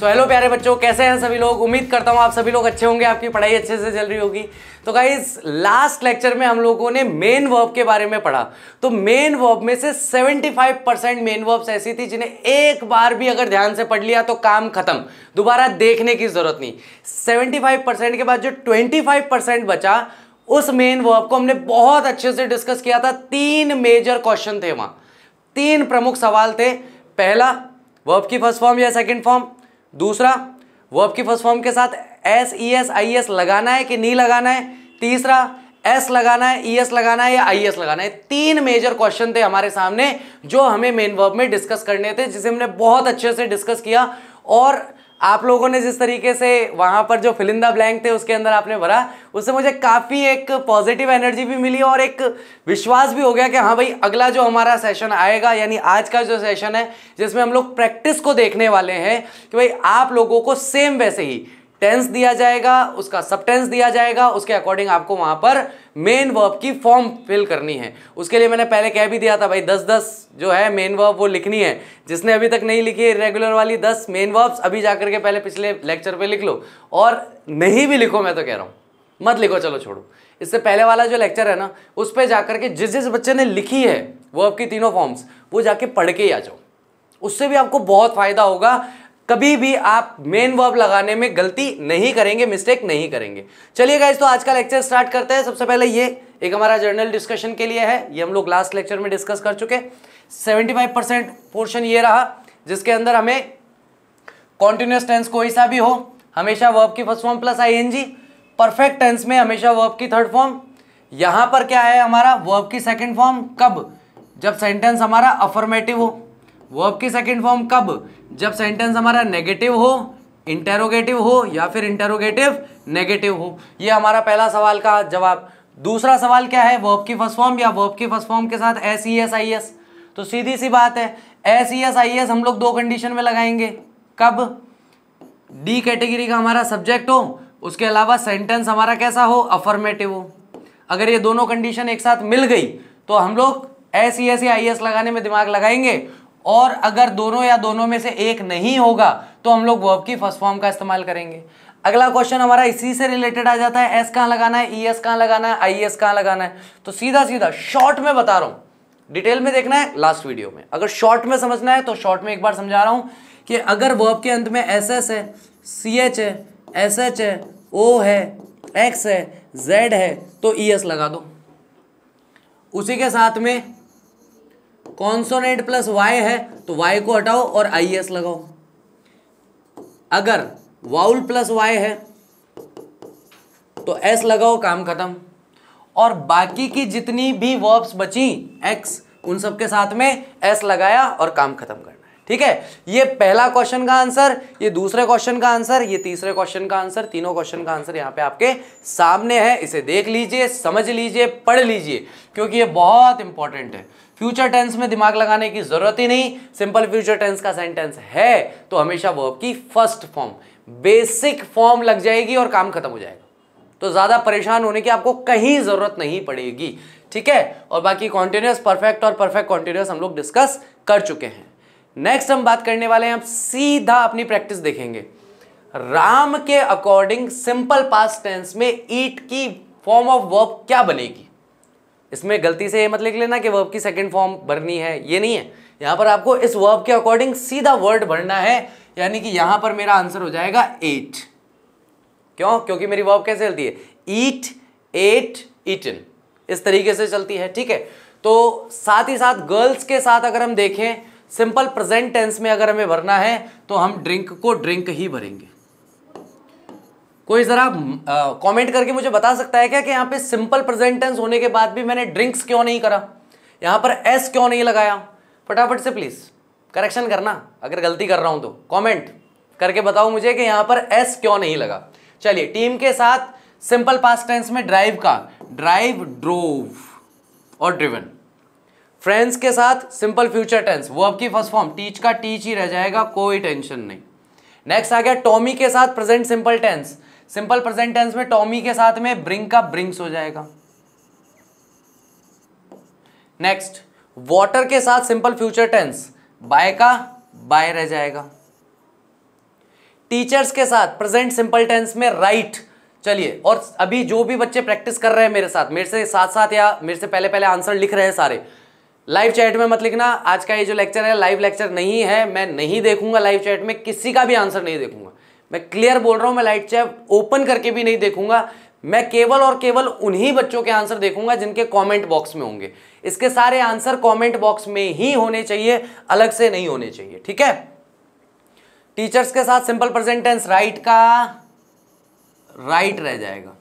so hello प्यारे बच्चों कैसे हैं सभी लोग उम्मीद करता हूँ आप सभी लोग अच्छे होंगे आपकी पढ़ाई अच्छे से चल रही होगी तो गाइज लास्ट लेक्चर में हम लोगों ने मेन वर्ब के बारे में पढ़ा तो मेन वर्ब में से 75 परसेंट मेन वर्ब्स ऐसी थी जिन्हें एक बार भी अगर ध्यान से पढ़ लिया तो काम खत्म दोबारा देखने की जरूरत नहीं 75 परसेंट के बाद जो 25 परसेंट बचा उस मेन वर्ब को हमने बहुत अच्छे से डिस्कस किया था तीन मेजर क्वेश्चन थे वहाँ तीन प्रमुख सवाल थे पहला वर्ब की फर्स्ट फॉर्म या सेकेंड फॉर्म दूसरा वर्ब की फर्स्ट फॉर्म के साथ S E S I S लगाना है कि नहीं लगाना है तीसरा एस लगाना है ई e, एस लगाना है या आई एस लगाना है तीन मेजर क्वेश्चन थे हमारे सामने जो हमें मेन वर्ब में डिस्कस करने थे जिसे हमने बहुत अच्छे से डिस्कस किया और आप लोगों ने जिस तरीके से वहाँ पर जो फिलिंदा ब्लैंक थे उसके अंदर आपने भरा उससे मुझे काफ़ी एक पॉजिटिव एनर्जी भी मिली और एक विश्वास भी हो गया कि हाँ भाई अगला जो हमारा सेशन आएगा यानी आज का जो सेशन है जिसमें हम लोग प्रैक्टिस को देखने वाले हैं कि भाई आप लोगों को सेम वैसे ही टेंस दिया जाएगा उसका सब टेंस दिया जाएगा उसके अकॉर्डिंग आपको वहां पर मेन वर्ब की फॉर्म फिल करनी है उसके लिए मैंने पहले कह भी दिया था भाई दस दस जो है मेन वर्ब वो लिखनी है जिसने अभी तक नहीं लिखी है रेगुलर वाली दस मेन वर्ब्स अभी जाकर के पहले पिछले लेक्चर पे लिख लो और नहीं भी लिखो मैं तो कह रहा हूँ मत लिखो चलो छोड़ो इससे पहले वाला जो लेक्चर है ना उस पर जाकर के जिस जिस बच्चे ने लिखी है वर्ब की तीनों फॉर्म्स वो जाके पढ़ के ही आ जाओ उससे भी आपको बहुत फ़ायदा होगा कभी भी आप मेन वर्ब लगाने में गलती नहीं करेंगे मिस्टेक नहीं करेंगे चलिए गाइज तो आज का लेक्चर स्टार्ट करते हैं सबसे पहले ये एक हमारा जर्नल डिस्कशन के लिए है ये हम लोग लास्ट लेक्चर में डिस्कस कर चुके 75 परसेंट पोर्शन ये रहा जिसके अंदर हमें कॉन्टिन्यूस टेंस कोई सा भी हो हमेशा वर्ब की first form plus ING perfect tense में हमेशा वर्ब की थर्ड फॉर्म यहाँ पर क्या है हमारा वर्ब की सेकेंड फॉर्म कब जब सेंटेंस हमारा अफर्मेटिव हो वर्ब की सेकेंड फॉर्म कब जब सेंटेंस हमारा नेगेटिव हो इंटेरोगेटिव हो या फिर इंटेरोगेटिव नेगेटिव हो ये हमारा पहला सवाल का जवाब दूसरा सवाल क्या है वर्ब की फर्स्ट फॉर्म या वर्ब की फर्स्ट फॉर्म के साथ S E S I S तो सीधी सी बात है S E S I S हम लोग दो कंडीशन में लगाएंगे कब डी कैटेगरी का हमारा सब्जेक्ट हो उसके अलावा सेंटेंस हमारा कैसा हो अफर्मेटिव हो अगर ये दोनों कंडीशन एक साथ मिल गई तो हम लोग एस ई एस या आई एस लगाने में दिमाग लगाएंगे और अगर दोनों या दोनों में से एक नहीं होगा तो हम लोग वर्ब की फर्स्ट फॉर्म का इस्तेमाल करेंगे अगला क्वेश्चन हमारा इसी से रिलेटेड आ जाता है एस कहां लगाना है ई e एस कहां लगाना है आई एस कहां लगाना है तो सीधा सीधा शॉर्ट में बता रहा हूं डिटेल में देखना है लास्ट वीडियो में अगर शॉर्ट में समझना है तो शॉर्ट में एक बार समझा रहा हूं कि अगर वर्ब के अंत में एस एस है सी एच है एस एच है ओ है एक्स है जेड है तो ई e एस लगा दो उसी के साथ में कॉन्सोनेट प्लस वाई है तो वाई को हटाओ और आई एस लगाओ अगर वाउल प्लस वाई है तो एस लगाओ काम खत्म और बाकी की जितनी भी वर्ब्स बची एक्स उन सब के साथ में एस लगाया और काम खत्म कर ठीक है ये पहला क्वेश्चन का आंसर ये दूसरे क्वेश्चन का आंसर ये तीसरे क्वेश्चन का आंसर तीनों क्वेश्चन का आंसर यहाँ पे आपके सामने है इसे देख लीजिए समझ लीजिए पढ़ लीजिए क्योंकि ये बहुत इंपॉर्टेंट है फ्यूचर टेंस में दिमाग लगाने की जरूरत ही नहीं सिंपल फ्यूचर टेंस का सेंटेंस है तो हमेशा वर्ब की फर्स्ट फॉर्म बेसिक फॉर्म लग जाएगी और काम खत्म हो जाएगा तो ज़्यादा परेशान होने की आपको कहीं ज़रूरत नहीं पड़ेगी ठीक है और बाकी कॉन्टिन्यूस परफेक्ट और परफेक्ट कॉन्टिन्यूस हम लोग डिस्कस कर चुके हैं नेक्स्ट हम बात करने वाले हैं आप सीधा अपनी प्रैक्टिस देखेंगे राम के अकॉर्डिंग सिंपल पास टेंस में ईट की फॉर्म ऑफ वर्ब क्या बनेगी इसमें गलती से ये मत लिख लेना कि वर्ब की सेकंड फॉर्म भरनी है ये नहीं है यहां पर आपको इस वर्ब के अकॉर्डिंग सीधा वर्ड भरना है यानी कि यहां पर मेरा आंसर हो जाएगा एट क्यों क्योंकि मेरी वर्ब कैसे चलती है ईट एट ईटन इस तरीके से चलती है ठीक है तो साथ ही साथ गर्ल्स के साथ अगर हम देखें सिंपल प्रेजेंट टेंस में अगर हमें भरना है तो हम ड्रिंक को ड्रिंक ही भरेंगे कोई ज़रा कमेंट करके मुझे बता सकता है क्या कि यहां पे सिंपल प्रेजेंट टेंस होने के बाद भी मैंने ड्रिंक्स क्यों नहीं करा यहां पर एस क्यों नहीं लगाया फटाफट से प्लीज़ करेक्शन करना अगर गलती कर रहा हूं तो कॉमेंट करके बताओ मुझे कि यहां पर एस क्यों नहीं लगा चलिए टीम के साथ सिंपल पास टेंस में ड्राइव का ड्राइव ड्रोव और ड्रिवन फ्रेंड्स के साथ सिंपल फ्यूचर टेंस वो आपकी फर्स्ट फॉर्म टीच का टीच ही रह जाएगा कोई टेंशन नहीं नेक्स्ट आ गया टॉमी के साथ present simple tense simple present tense में टॉमी के साथ में ब्रिंग का ब्रिंग्स हो जाएगा नेक्स्ट वाटर के साथ सिंपल फ्यूचर टेंस बाय का बाय रह जाएगा टीचर्स के साथ प्रेजेंट सिंपल टेंस में राइट चलिए और अभी जो भी बच्चे प्रैक्टिस कर रहे हैं मेरे साथ मेरे से साथ साथ या मेरे से पहले पहले आंसर लिख रहे हैं सारे लाइव चैट में मत लिखना आज का ये जो लेक्चर है लाइव लेक्चर नहीं है मैं नहीं देखूंगा लाइव चैट में किसी का भी आंसर नहीं देखूंगा मैं क्लियर बोल रहा हूं मैं लाइव चैट ओपन करके भी नहीं देखूंगा मैं केवल और केवल उन्हीं बच्चों के आंसर देखूंगा जिनके कमेंट बॉक्स में होंगे इसके सारे आंसर कमेंट बॉक्स में ही होने चाहिए अलग से नहीं होने चाहिए ठीक है टीचर्स के साथ सिंपल प्रेजेंटेंस राइट का राइट रह जाएगा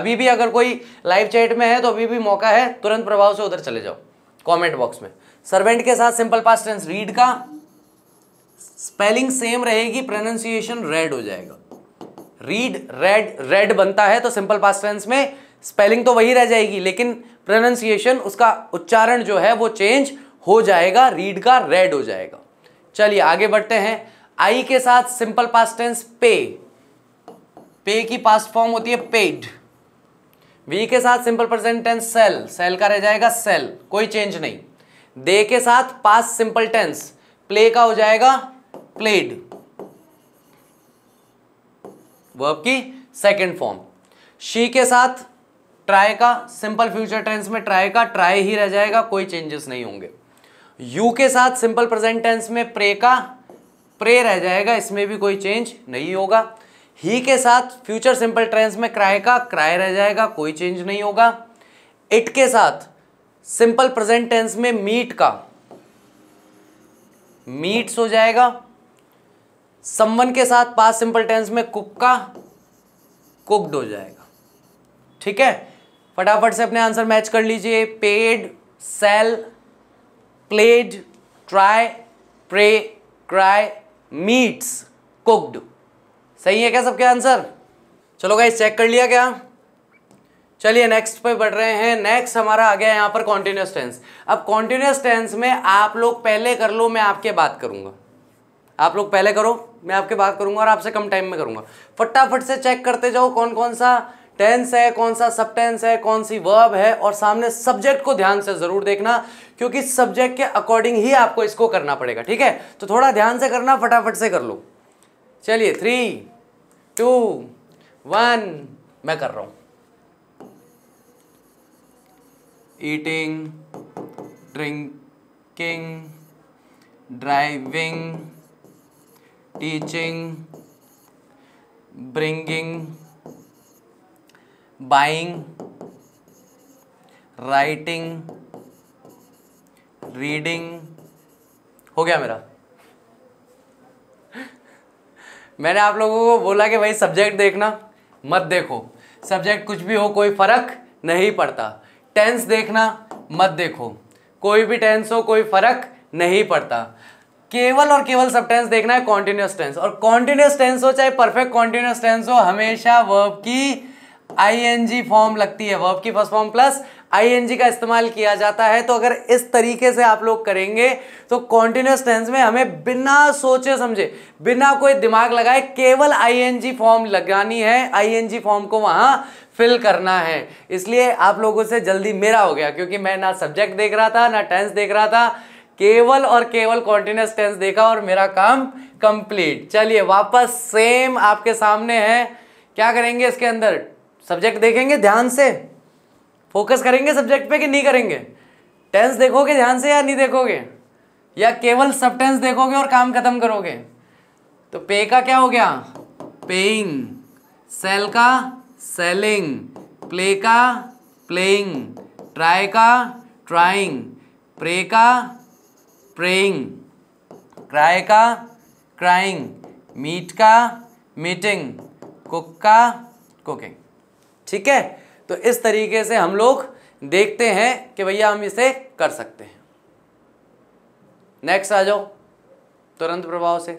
अभी भी अगर कोई लाइव चैट में है तो अभी भी मौका है तुरंत प्रभाव से उधर चले जाओ कमेंट बॉक्स में सर्वेंट के साथ सिंपल पास टेंस रीड का स्पेलिंग सेम रहेगी प्रोनाउंसिएशन रेड हो जाएगा रीड रेड रेड बनता है तो सिंपल पास टेंस में स्पेलिंग तो वही रह जाएगी लेकिन प्रोनाउंसिएशन उसका उच्चारण जो है वो चेंज हो जाएगा रीड का रेड हो जाएगा चलिए आगे बढ़ते हैं आई के साथ सिंपल पास्ट टेंस पे पे की पास्ट फॉर्म होती है पेड वी के साथ simple present tense sell sell का रह जाएगा सेल कोई चेंज नहीं दे के साथ पास सिंपल टेंस प्ले का हो जाएगा प्लेड वर्ब की सेकेंड फॉर्म शी के साथ ट्राई का सिंपल फ्यूचर टेंस में ट्राई का ट्राई ही रह जाएगा कोई चेंजेस नहीं होंगे यू के साथ सिंपल प्रेजेंट टेंस में प्रे का प्रे रह जाएगा इसमें भी कोई चेंज नहीं होगा ही के साथ फ्यूचर सिंपल टेंस में क्राय का क्राय रह जाएगा कोई चेंज नहीं होगा इट के साथ सिंपल प्रेजेंट टेंस में मीट का मीट्स हो जाएगा समवन के साथ पास सिंपल टेंस में कुक का कुक्ड हो जाएगा ठीक है फटाफट से अपने आंसर मैच कर लीजिए paid sell played try pray cry meets cooked सही है क्या सबके आंसर चलो गाइस चेक कर लिया क्या चलिए नेक्स्ट पे बढ़ रहे हैं नेक्स्ट हमारा आ गया यहाँ पर कॉन्टिन्यूस टेंस अब कॉन्टिन्यूस टेंस में आप लोग पहले कर लो मैं आपके बात करूँगा आप लोग पहले करो मैं आपके बात करूँगा और आपसे कम टाइम में करूँगा फटाफट से चेक करते जाओ कौन कौन सा टेंस है कौन सा सब टेंस है कौन सी वर्ब है और सामने सब्जेक्ट को ध्यान से ज़रूर देखना क्योंकि सब्जेक्ट के अकॉर्डिंग ही आपको इसको करना पड़ेगा ठीक है तो थोड़ा ध्यान से करना फटाफट से कर लो चलिए थ्री टू वन मैं कर रहा हूं eating drinking driving teaching bringing buying writing reading हो गया मेरा मैंने आप लोगों को बोला कि भाई सब्जेक्ट देखना मत देखो सब्जेक्ट कुछ भी हो कोई फ़र्क नहीं पड़ता टेंस देखना मत देखो कोई भी टेंस हो कोई फ़र्क नहीं पड़ता केवल और केवल सब टेंस देखना है कॉन्टिन्यूस टेंस और कॉन्टिन्यूस टेंस हो चाहे परफेक्ट कॉन्टिन्यूस टेंस हो हमेशा वर्ब की आई एन जी फॉर्म लगती है वर्ब की फर्स्ट फॉर्म प्लस आईएनजी का इस्तेमाल किया जाता है तो अगर इस तरीके से आप लोग करेंगे तो कॉन्टिन्यूस टेंस में हमें बिना सोचे समझे बिना कोई दिमाग लगाए केवल आईएनजी फॉर्म लगानी है आईएनजी फॉर्म को वहां फिल करना है इसलिए आप लोगों से जल्दी मेरा हो गया क्योंकि मैं ना सब्जेक्ट देख रहा था ना टेंस देख रहा था केवल और केवल कॉन्टिन्यूस टेंस देखा और मेरा काम कंप्लीट चलिए वापस सेम आपके सामने है क्या करेंगे इसके अंदर सब्जेक्ट देखेंगे ध्यान से फोकस करेंगे सब्जेक्ट पे कि नहीं करेंगे टेंस देखोगे ध्यान से या नहीं देखोगे या केवल सब टेंस देखोगे और काम खत्म करोगे तो पे का क्या हो गया पेइंग सेल का सेलिंग प्ले का प्लेइंग ट्राई का ट्राइंग प्रे का प्रेइंग क्राई का क्राइंग मीट का मीटिंग कुक का कुकिंग ठीक है तो इस तरीके से हम लोग देखते हैं कि भैया हम इसे कर सकते हैं नेक्स्ट आ जाओ तुरंत प्रभाव से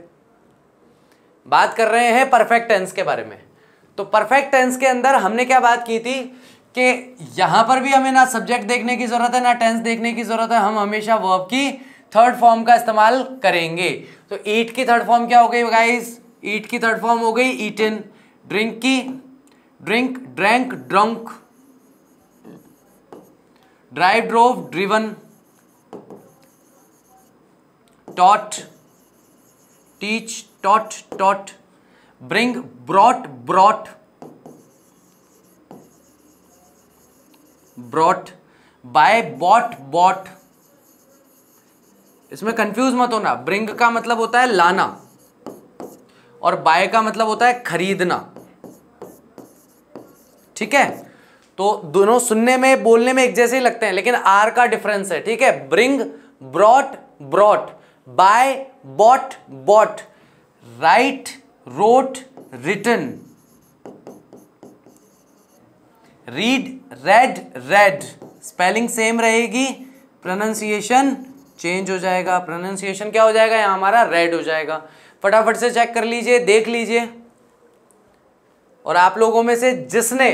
बात कर रहे हैं परफेक्ट टेंस के बारे में तो परफेक्ट टेंस के अंदर हमने क्या बात की थी कि यहां पर भी हमें ना सब्जेक्ट देखने की ज़रूरत है ना टेंस देखने की ज़रूरत है हम हमेशा वर्ब की थर्ड फॉर्म का इस्तेमाल करेंगे तो ईट की थर्ड फॉर्म क्या हो गई गाइस ईट की थर्ड फॉर्म हो गई ईटन ड्रिंक की drink drank drunk drive drove driven taught teach taught taught bring brought brought brought buy bought bought इसमें कंफ्यूज मत होना ब्रिंग का मतलब होता है लाना और बाय का मतलब होता है खरीदना ठीक है तो दोनों सुनने में बोलने में एक जैसे ही लगते हैं लेकिन आर का डिफरेंस है ठीक है bring brought brought buy bought bought write wrote written read read read spelling same रहेगी प्रोनाउंसिएशन चेंज हो जाएगा प्रोनाउंसिएशन क्या हो जाएगा यहां हमारा रेड हो जाएगा फटाफट से चेक कर लीजिए देख लीजिए और आप लोगों में से जिसने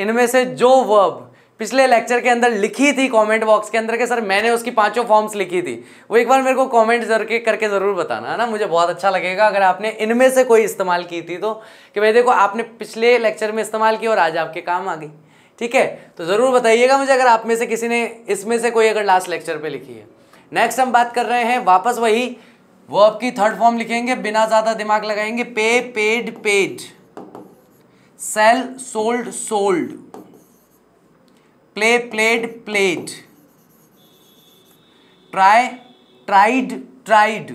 इनमें से जो वर्ब पिछले लेक्चर के अंदर लिखी थी कमेंट बॉक्स के अंदर के सर मैंने उसकी पांचों फॉर्म्स लिखी थी वो एक बार मेरे को कमेंट करके करके ज़रूर बताना है ना मुझे बहुत अच्छा लगेगा अगर आपने इनमें से कोई इस्तेमाल की थी तो कि भाई देखो आपने पिछले लेक्चर में इस्तेमाल की और आज आपके काम आ गई ठीक है तो ज़रूर बताइएगा मुझे अगर आप में से किसी ने इसमें से कोई अगर लास्ट लेक्चर पर लिखी है नेक्स्ट हम बात कर रहे हैं वापस वही वो आपकी थर्ड फॉर्म लिखेंगे बिना ज़्यादा दिमाग लगाएंगे pay paid paid sell sold sold play played played try tried tried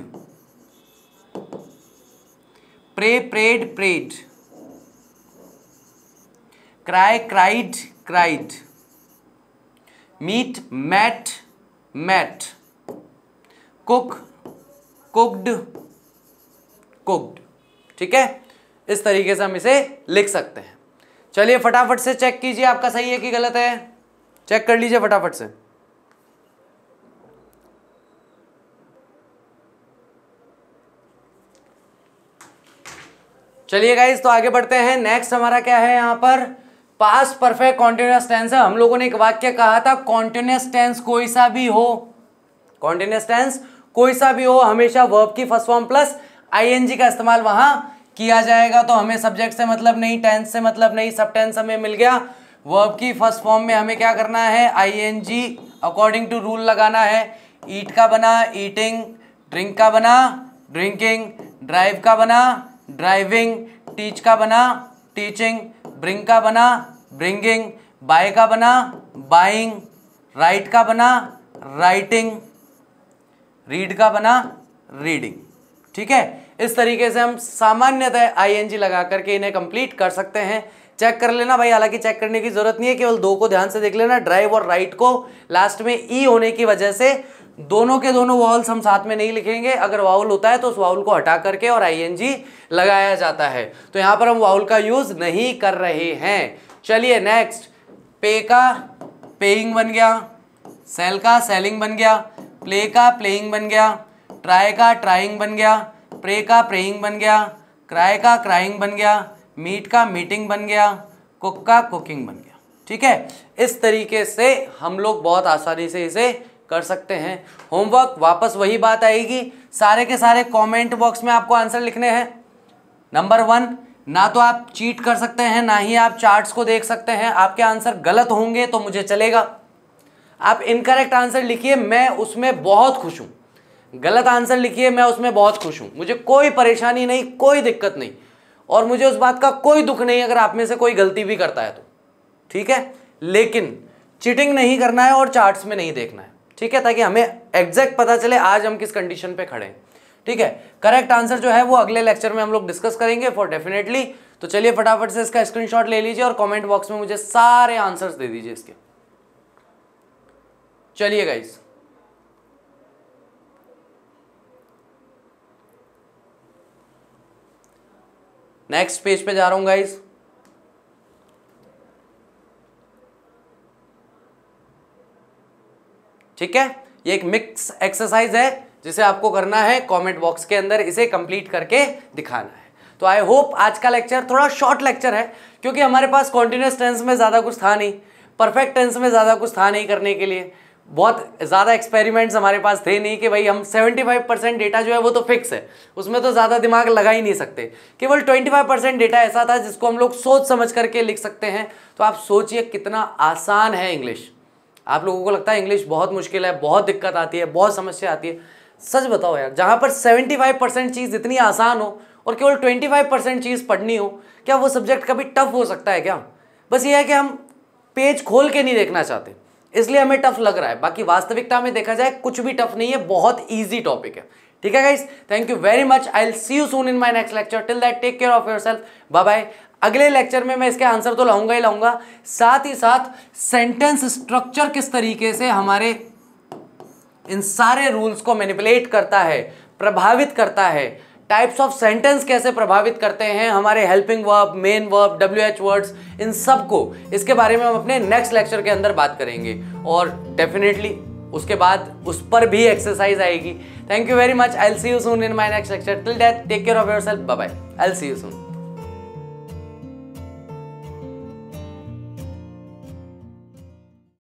pray prayed prayed cry cried cried meet met met cook cooked cooked ठीक है इस तरीके से हम इसे लिख सकते हैं चलिए फटाफट से चेक कीजिए आपका सही है कि गलत है चेक कर लीजिए फटाफट से चलिए गाइज तो आगे बढ़ते हैं नेक्स्ट हमारा क्या है यहां पर पास परफेक्ट कॉन्टिन्यूस टेंस है हम लोगों ने एक वाक्य कहा था कॉन्टिन्यूस टेंस कोई सा भी हो कॉन्टिन्यूस टेंस कोई सा भी हो हमेशा वर्ब की फर्स्ट फॉर्म प्लस आईएनजी का इस्तेमाल वहां किया जाएगा तो हमें सब्जेक्ट से मतलब नहीं टेंस से मतलब नहीं सब टेंस हमें मिल गया वर्ब की फर्स्ट फॉर्म में हमें क्या करना है आईएनजी अकॉर्डिंग टू रूल लगाना है ईट का बना ईटिंग ड्रिंक का बना ड्रिंकिंग ड्राइव का बना ड्राइविंग टीच का बना टीचिंग ब्रिंग का बना ब्रिंगिंग बाय का बना बाइंग राइट का बना राइटिंग रीड का बना रीडिंग ठीक है इस तरीके से हम सामान्यतः आईएनजी लगा करके इन्हें कंप्लीट कर सकते हैं चेक कर लेना भाई हालांकि चेक करने की जरूरत नहीं है केवल दो को ध्यान से देख लेना ड्राइव और राइट को लास्ट में ई e होने की वजह से दोनों के दोनों वाउल्स हम साथ में नहीं लिखेंगे अगर वाउल होता है तो उस वाउल को हटा करके और जी लगाया जाता है तो यहाँ पर हम वाउल का यूज़ नहीं कर रहे हैं चलिए नेक्स्ट पे का पेइंग बन गया सेल का सेलिंग बन गया प्ले का प्लेइंग बन गया ट्राई का ट्राइंग बन गया प्रे का प्रेइंग बन गया क्राई का क्राइंग बन गया मीट का मीटिंग बन गया कुक का कुकिंग बन गया ठीक है इस तरीके से हम लोग बहुत आसानी से इसे कर सकते हैं होमवर्क वापस वही बात आएगी सारे के सारे कमेंट बॉक्स में आपको आंसर लिखने हैं नंबर वन ना तो आप चीट कर सकते हैं ना ही आप चार्ट्स को देख सकते हैं आपके आंसर गलत होंगे तो मुझे चलेगा आप इनकरेक्ट आंसर लिखिए मैं उसमें बहुत खुश हूँ गलत आंसर लिखिए मैं उसमें बहुत खुश हूँ मुझे कोई परेशानी नहीं कोई दिक्कत नहीं और मुझे उस बात का कोई दुख नहीं अगर आप में से कोई गलती भी करता है तो ठीक है लेकिन चिटिंग नहीं करना है और चार्ट्स में नहीं देखना है ठीक है ताकि हमें एग्जैक्ट पता चले आज हम किस कंडीशन पे खड़े हैं ठीक है करेक्ट आंसर जो है वो अगले लेक्चर में हम लोग डिस्कस करेंगे फॉर डेफिनेटली तो चलिए फटाफट से इसका स्क्रीनशॉट ले लीजिए और कमेंट बॉक्स में मुझे सारे आंसर्स दे दीजिए इसके चलिए गाइज़ नेक्स्ट पेज पे जा रहा हूं गाइस ठीक है ये एक मिक्स एक्सरसाइज है जिसे आपको करना है कमेंट बॉक्स के अंदर इसे कंप्लीट करके दिखाना है तो आई होप आज का लेक्चर थोड़ा शॉर्ट लेक्चर है क्योंकि हमारे पास कॉन्टिन्यूस टेंस में ज़्यादा कुछ था नहीं परफेक्ट टेंस में ज़्यादा कुछ था नहीं करने के लिए बहुत ज़्यादा एक्सपेरिमेंट्स हमारे पास थे नहीं कि भाई हम 75 परसेंट डेटा जो है वो तो फिक्स है उसमें तो ज़्यादा दिमाग लगा ही नहीं सकते केवल 25 परसेंट डेटा ऐसा था जिसको हम लोग सोच समझ करके लिख सकते हैं तो आप सोचिए कितना आसान है इंग्लिश आप लोगों को लगता है इंग्लिश बहुत मुश्किल है बहुत दिक्कत आती है बहुत समस्या आती है सच बताओ यार जहाँ पर सेवेंटी परसेंट चीज़ इतनी आसान हो और केवल ट्वेंटी परसेंट चीज़ पढ़नी हो क्या वो सब्जेक्ट कभी टफ हो सकता है क्या बस ये है कि हम पेज खोल के नहीं देखना चाहते इसलिए हमें टफ लग रहा है बाकी वास्तविकता में देखा जाए कुछ भी टफ नहीं है बहुत ईजी टॉपिक है ठीक है guys thank you very much I will see you soon in my next lecture till that take care of yourself bye bye अगले लेक्चर में मैं इसके आंसर तो लाऊंगा ही लाऊंगा साथ ही साथ सेंटेंस स्ट्रक्चर किस तरीके से हमारे इन सारे रूल्स को मैनिपुलेट करता है प्रभावित करता है टाइप्स ऑफ सेंटेंस कैसे प्रभावित करते हैं हमारे helping verb main verb W H words इन सब को इसके बारे में हम अपने नेक्स्ट लेक्चर के अंदर बात करेंगे और डेफिनेटली उसके बाद उस पर भी एक्सरसाइज आएगी thank you very much I see you soon in my next lecture till that take care of yourself bye I see you soon